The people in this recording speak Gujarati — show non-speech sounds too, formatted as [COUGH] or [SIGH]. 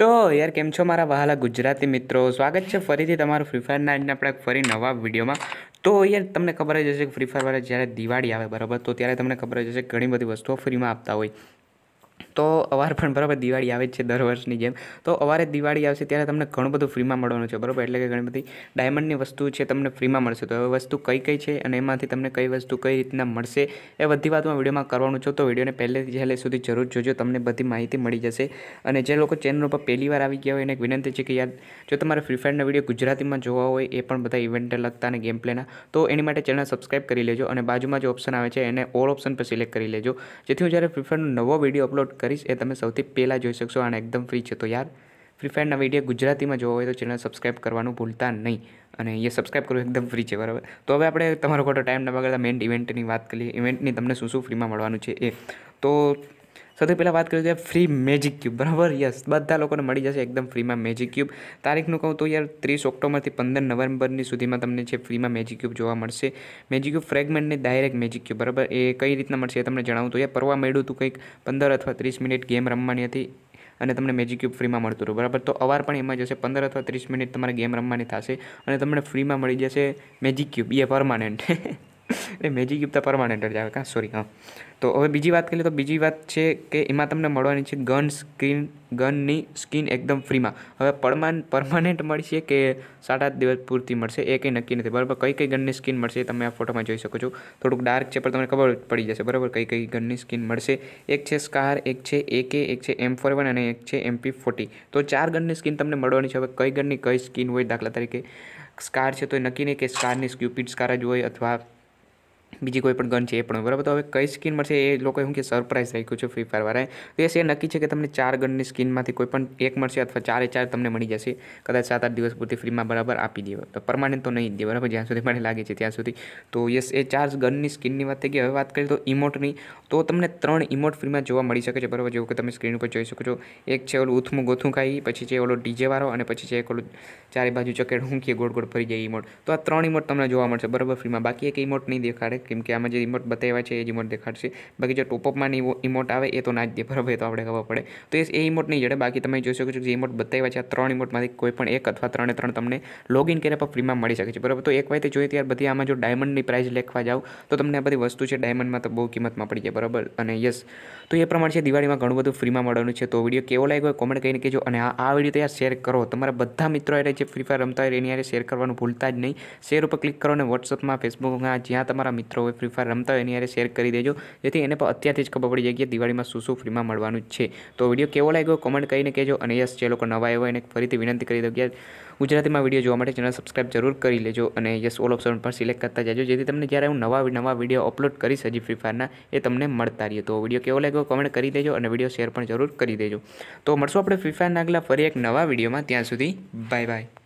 તો યાર કેમ છો મારા વહાલા ગુજરાતી મિત્રો સ્વાગત છે ફરીથી તમારું ફ્રી ફાયરના આજના આપણે ફરી નવા વિડીયોમાં તો યાર તમને ખબર જ હશે કે ફ્રી ફાયરવાળા જ્યારે દિવાળી આવે બરાબર તો ત્યારે તમને ખબર જ હશે ઘણી બધી વસ્તુઓ ફ્રીમાં આપતા હોય તો અવાર પણ બરાબર દિવાળી આવે જ છે દર વર્ષની જેમ તો અવારે દિવાળી આવશે ત્યારે તમને ઘણું બધું ફ્રીમાં મળવાનું છે બરાબર એટલે કે ઘણી બધી ડાયમંડની વસ્તુ છે તમને ફ્રીમાં મળશે તો હવે વસ્તુ કઈ કઈ છે અને એમાંથી તમને કઈ વસ્તુ કઈ રીતના મળશે એ બધી વાતમાં વિડીયોમાં કરવાનું છું તો વિડીયોને પહેલેથી છેલ્લે સુધી જરૂર જોજો તમને બધી માહિતી મળી જશે અને જે લોકો ચેનલ ઉપર પહેલી વાર આવી ગયા હોય એને એક વિનંતી છે કે યાર જો તમારે ફ્રી ફાયરના વિડીયો ગુજરાતીમાં જોવા હોય એ પણ બધા ઇવેન્ટને લગતા અને ગેમ પ્લેના તો એની માટે ચેનલ સબસ્ક્રાઇબ કરી લેજો અને બાજુમાં જે ઓપ્શન આવે છે એને ઓલ ઓપ્શન પર સિલેક્ટ કરી લેજો જેથી હું જ્યારે ફ્રી ફાયરનો નવો વિડીયો અપલોડ કરીશ એ તમે સૌથી પહેલાં જોઈ શકશો અને એકદમ ફ્રી છે તો યાર ફ્રી ફાયરના વિડીયો ગુજરાતીમાં જોવો હોય તો ચેનલ સબસ્ક્રાઈબ કરવાનું ભૂલતા નહીં અને એ સબસ્ક્રાઈબ કરવું એકદમ ફ્રી છે બરાબર તો હવે આપણે તમારો ખોટો ટાઈમ ન બગાડતા મેઇન ઇવેન્ટની વાત કરીએ ઇવેન્ટની તમને શું શું ફ્રીમાં મળવાનું છે એ તો સૌથી પહેલાં વાત કરીએ તો ફ્રી મેજિક ક્યુબ બરાબર યસ બધા લોકોને મળી જશે એકદમ ફ્રીમાં મેજિક ક્યુબ તારીખનું કહું તો યાર ત્રીસ ઓક્ટોબરથી પંદર નવેમ્બરની સુધીમાં તમને છે ફ્રીમાં મેજિક ક્યુબ જોવા મળશે મેજિક ક્યુબ ફ્રેગમેન્ટને ડાયરેક્ટ મેજિક ક્યુબ બરાબર એ કઈ રીતના મળશે એ તમને જણાવું તો યાર પરવા મળ્યું હતું કંઈક પંદર અથવા ત્રીસ મિનિટ ગેમ રમવાની હતી અને તમને મેજિક ક્યુબ ફ્રીમાં મળતું રહ્યું બરાબર તો અવાર પણ એમાં જશે પંદર અથવા ત્રીસ મિનિટ તમારે ગેમ રમવાની થશે અને તમને ફ્રીમાં મળી જશે મેજિક ક્યુબ એ પરમાનન્ટ [LAUGHS] [LAUGHS] એ મેજિક યુક્ત પરમાનન્ટ જ આવે કાં સોરી હા તો હવે બીજી વાત કરીએ તો બીજી વાત છે કે એમાં તમને મળવાની છે ગન સ્કીન ગનની સ્કીન એકદમ ફ્રીમાં હવે પરમાન પરમાનન્ટ મળશે કે સાત આઠ દિવસ પૂરતી મળશે એ કંઈ નક્કી નથી બરાબર કઈ કઈ ગનની સ્કીન મળશે તમે આ ફોટોમાં જોઈ શકો છો થોડુંક ડાર્ક છે પણ તમને ખબર પડી જશે બરાબર કઈ કઈ ગનની સ્કીન મળશે એક છે સ્કાર એક છે એકે એક છે એમ ફોર વન અને એક છે એમપી ફોર્ટી તો ચાર ગનની સ્કીન તમને મળવાની છે હવે કઈ ગનની કઈ સ્કીન હોય દાખલા તરીકે સ્કાર છે તો નક્કી નહીં કે સ્કારની સ્ક્યુપિડ સ્કાર જ હોય અથવા બીજી કોઈ પણ ગન છે એ પણ બરાબર તો હવે કઈ સ્કીન મળશે એ લોકોએ શું કે સરપ્રાઈઝ રાખ્યું છે ફ્રી ફાયરવાળાએ તો એ નક્કી છે કે તમને ચાર ગનની સ્કીનમાંથી કોઈ પણ એક મળશે અથવા ચારે ચાર તમને મળી જશે કદાચ સાત આઠ દિવસ પૂરતી ફ્રીમાં બરાબર આપી દે તો પરમાનન્ટ તો નહીં દે બરાબર જ્યાં સુધી મને લાગે છે ત્યાં સુધી તો યસ એ ચાર ગનની સ્કીનની વાત થઈ ગઈ હવે વાત કરીએ તો ઇમોટની તો તમને ત્રણ ઇમોટ ફ્રીમાં જોવા મળી શકે છે બરાબર જેવું કે તમે સ્ક્રીન ઉપર જોઈ શકો છો એક છે ઓલું ઉથમું ગોથું ખાઈ પછી છે ઓલો ડીજેવાળો અને પછી છે એક ઓલું ચારે બાજુ ચકેડ હું કે ગોળ ગોળ ફરી જાય ઇમોટ તો આ ત્રણ ઇમોટ તમને જોવા મળશે બરાબર ફ્રીમાં બાકી એક ઇમોટ નહીં દેખાડે આવે કેમ કે આમાં જે ઇમોટ બતાવ્યા છે એ જ ઇમોટ દેખાડશે બાકી જે ટોપઅપમાં ઇમોટ આવે એ તો ના જ દે બરાબર તો આપણે ખબર પડે તો એ ઇમોટ નહીં જડે બાકી તમે જોઈ શકો છો કે જે ઇમોટ બતાવ્યા છે આ ત્રણ ઇમોટમાંથી કોઈ પણ એક અથવા ત્રણે ત્રણ તમને લોગિન કર્યા પણ ફ્રીમાં મળી શકે છે બરાબર તો એક વાતે જોઈએ ત્યાર બધી આમાં જો ડાયમંડની પ્રાઇસ લેખવા જાઓ તો તમને આ બધી વસ્તુ છે ડાયમંડમાં તો બહુ કિંમતમાં પડી જાય બરાબર અને યસ તો એ પ્રમાણે છે દિવાળીમાં ઘણું બધું ફ્રીમાં મળવાનું છે તો વિડીયો કેવો લાગ્યો કોમેન્ટ કરીને કહેજો અને આ વિડીયો ત્યાં શેર કરો તમારા બધા મિત્રો જે ફ્રી ફાયર રમતા હોય એની યારે શેર કરવાનું ભૂલતા જ નહીં શેર ઉપર ક્લિક કરો અને વોટ્સઅપમાં ફેસબુકમાં જ્યાં તમારા મિત્રો મિત્રો હોય ફ્રી ફાયર રમતા હોય એની યારે શેર કરી દેજો જેથી એને પણ અત્યારથી જ ખબર પડી જાય કે દિવાળીમાં શું શું ફ્રીમાં મળવાનું છે તો વિડીયો કેવો લાગ્યો કોમેન્ટ કરીને કહેજો અને યસ જે લોકો નવા આવ્યો એને ફરીથી વિનંતી કરી દો કે ગુજરાતીમાં વિડીયો જોવા માટે ચેનલ સબસ્ક્રાઈબ જરૂર કરી લેજો અને યસ ઓલ ઓપ્શન પણ સિલેક્ટ કરતા જજો જેથી તમને જ્યારે હું નવા નવા વિડીયો અપલોડ કરીશ હજી ફ્રી ફાયરના એ તમને મળતા રહીએ તો વિડીયો કેવો લાગ્યો કોમેન્ટ કરી દેજો અને વિડીયો શેર પણ જરૂર કરી દેજો તો મળશો આપણે ફ્રી ફાયરના આગલા ફરી એક નવા વિડીયોમાં ત્યાં સુધી બાય બાય